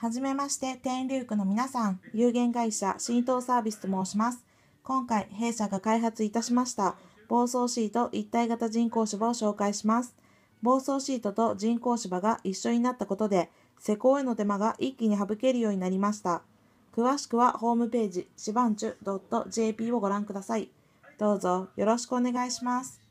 はじめまして、天竜区の皆さん、有限会社新透サービスと申します。今回、弊社が開発いたしました、暴走シート一体型人工芝を紹介します。暴走シートと人工芝が一緒になったことで、施工への手間が一気に省けるようになりました。詳しくはホームページ、芝んちゅ .jp をご覧ください。どうぞよろしくお願いします。